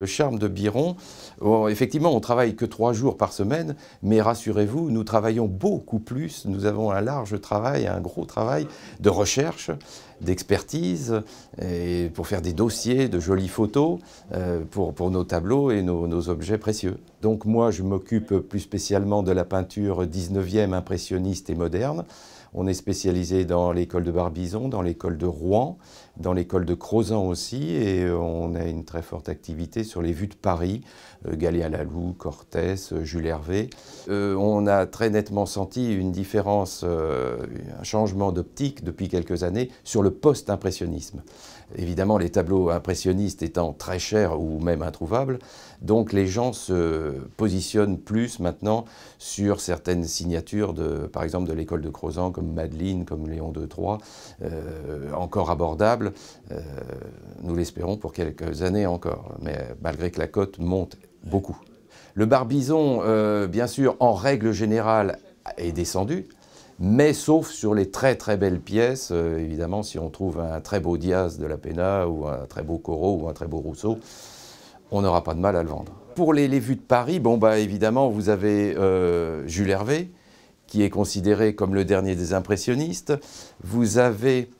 Le charme de Biron, effectivement, on travaille que trois jours par semaine, mais rassurez-vous, nous travaillons beaucoup plus. Nous avons un large travail, un gros travail de recherche d'expertise, et pour faire des dossiers, de jolies photos euh, pour, pour, nos tableaux et nos, objets précieux. Donc moi, je m'occupe plus spécialement de la peinture 19e impressionniste et moderne. On est spécialisé dans l'école de Barbizon, dans l'école de Rouen, dans l'école de Crozan aussi, et on a une très forte activité sur les vues de Paris, à la Cortès, Jules Hervé. Euh, on a très nettement senti une différence, euh, un changement d'optique depuis quelques années sur post-impressionnisme. Évidemment, les tableaux impressionnistes étant très chers ou même introuvables, donc les gens se positionnent plus maintenant sur certaines signatures, de, par exemple de l'école de Crozan, comme Madeleine, comme Léon de Troyes, euh, encore abordables, euh, nous l'espérons pour quelques années encore, mais malgré que la cote monte beaucoup. Le Barbizon, euh, bien sûr, en règle générale, est descendu, mais sauf sur les très très belles pièces, euh, évidemment, si on trouve un très beau Diaz de la Pena ou un très beau Corot ou un très beau Rousseau, on n'aura pas de mal à le vendre. Pour les, vues de Paris, bon bah évidemment, vous avez euh, Jules Hervé, qui est considéré comme le dernier des impressionnistes. Vous avez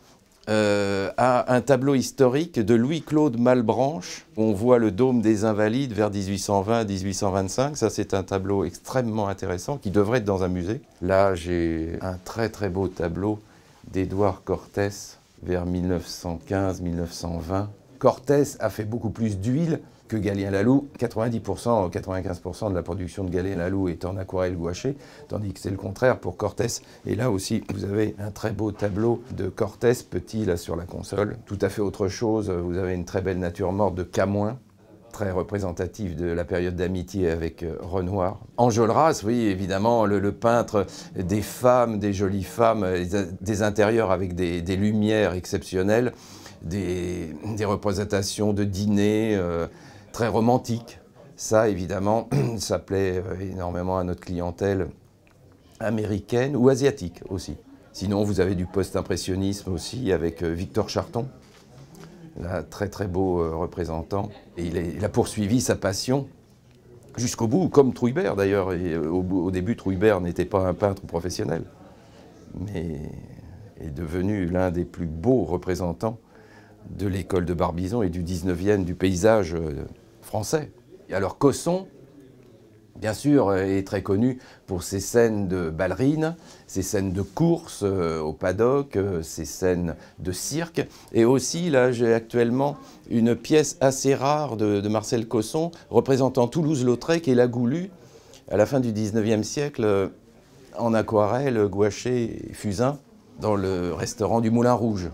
à euh, un tableau historique de Louis-Claude Malbranche. On voit le dôme des Invalides vers 1820-1825. Ça, c'est un tableau extrêmement intéressant qui devrait être dans un musée. Là, j'ai un très très beau tableau d'Édouard Cortès vers 1915-1920. Cortès a fait beaucoup plus d'huile que Galien Lalou. 90%, 95% de la production de Galien Lalou est en aquarelle gouachée, tandis que c'est le contraire pour Cortès. Et là aussi, vous avez un très beau tableau de Cortès, petit là sur la console. Tout à fait autre chose, vous avez une très belle nature morte de Camoin, très représentatif de la période d'amitié avec euh, Renoir. Enjolras, oui, évidemment, le, peintre des femmes, des jolies femmes, euh, des intérieurs avec des, lumières exceptionnelles, des, représentations de dîners. Euh, très romantique. Ça, évidemment, ça plaît euh, énormément à notre clientèle américaine ou asiatique aussi. Sinon, vous avez du post-impressionnisme aussi avec euh, Victor Charton, un très très beau euh, représentant. Et il, a poursuivi sa passion jusqu'au bout, comme Trouillebert d'ailleurs. Au, au, début, Trouillebert n'était pas un peintre professionnel, mais est devenu l'un des plus beaux représentants de l'école de Barbizon et du 19e, du paysage français. Et alors Cosson, bien sûr, euh, est très connu pour ses scènes de ballerines, ses scènes de course euh, au paddock, euh, ses scènes de cirque. Et aussi, là, j'ai actuellement une pièce assez rare de, Marcel Cosson représentant Toulouse-Lautrec et la Goulue à la fin du 19e siècle en aquarelle, gouaché et fusain dans le restaurant du Moulin Rouge.